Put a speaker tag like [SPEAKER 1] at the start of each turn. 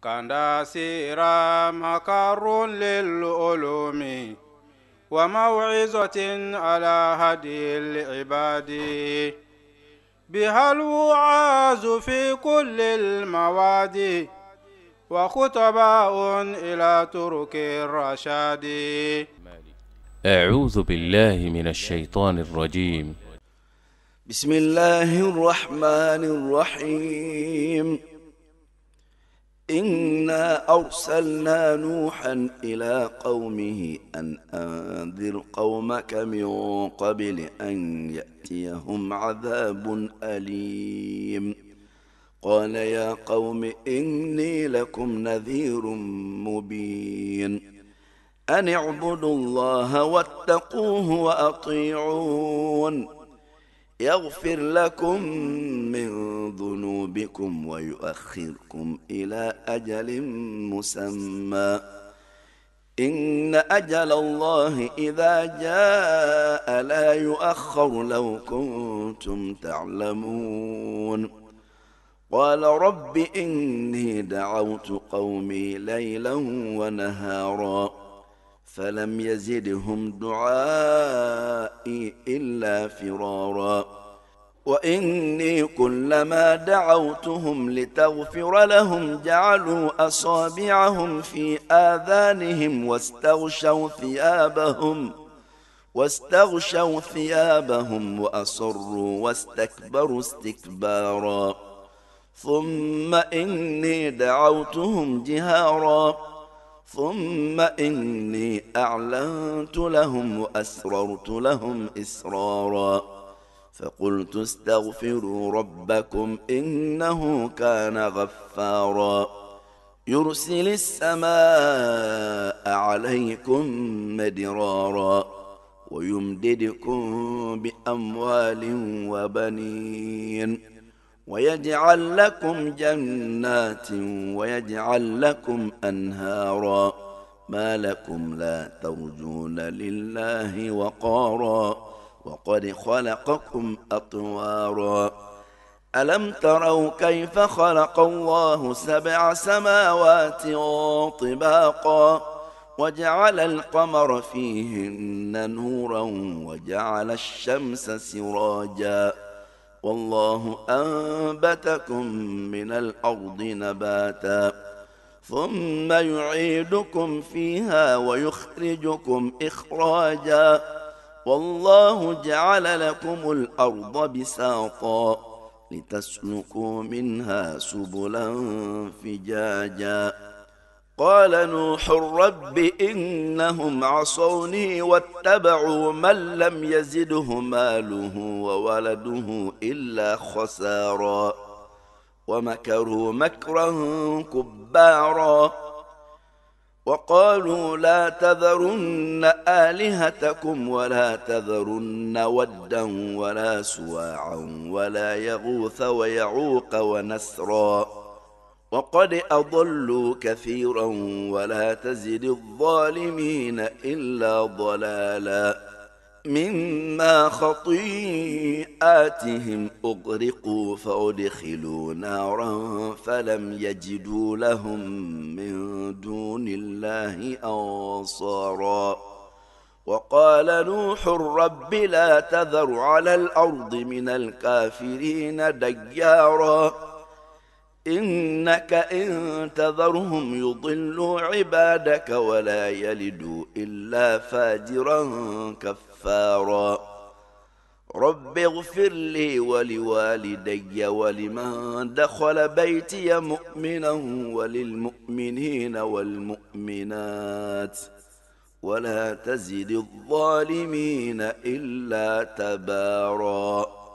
[SPEAKER 1] سيرا مقر للألوم وموعظة على هدي العباد بها الوعاز في كل المواد وخطباء إلى ترك الرشاد أعوذ بالله من الشيطان الرجيم بسم الله الرحمن الرحيم إنا أرسلنا نوحا إلى قومه أن أنذر قومك من قبل أن يأتيهم عذاب أليم قال يا قوم إني لكم نذير مبين أن اعبدوا الله واتقوه وأطيعون يغفر لكم من ذنوبكم ويؤخركم إلى أجل مسمى إن أجل الله إذا جاء لا يؤخر لو كنتم تعلمون قال رب إني دعوت قومي ليلا ونهارا فلم يزدهم دعائي الا فرارا واني كلما دعوتهم لتغفر لهم جعلوا اصابعهم في اذانهم واستغشوا ثيابهم واستغشوا ثيابهم واصروا واستكبروا استكبارا ثم اني دعوتهم جهارا ثم إني أعلنت لهم وأسررت لهم إسرارا فقلت استغفروا ربكم إنه كان غفارا يرسل السماء عليكم مدرارا ويمددكم بأموال وبنين ويجعل لكم جنات ويجعل لكم انهارا ما لكم لا ترجون لله وقارا وقد خلقكم اطوارا الم تروا كيف خلق الله سبع سماوات طباقا وجعل القمر فيهن نورا وجعل الشمس سراجا والله انبتكم من الارض نباتا ثم يعيدكم فيها ويخرجكم اخراجا والله جعل لكم الارض بساطا لتسلكوا منها سبلا فجاجا قال نوح رب إنهم عصوني واتبعوا من لم يزده ماله وولده إلا خسارا ومكروا مكرا كبارا وقالوا لا تذرن آلهتكم ولا تذرن ودا ولا سواعا ولا يغوث ويعوق ونسرا وقد اضلوا كثيرا ولا تزد الظالمين الا ضلالا مما خطيئاتهم اغرقوا فادخلوا نارا فلم يجدوا لهم من دون الله انصارا وقال نوح رب لا تذر على الارض من الكافرين ديارا إنك إن تذرهم يضلوا عبادك ولا يلدوا إلا فاجرا كفارا رب اغفر لي ولوالدي ولمن دخل بيتي مؤمنا وللمؤمنين والمؤمنات ولا تزد الظالمين إلا تباراً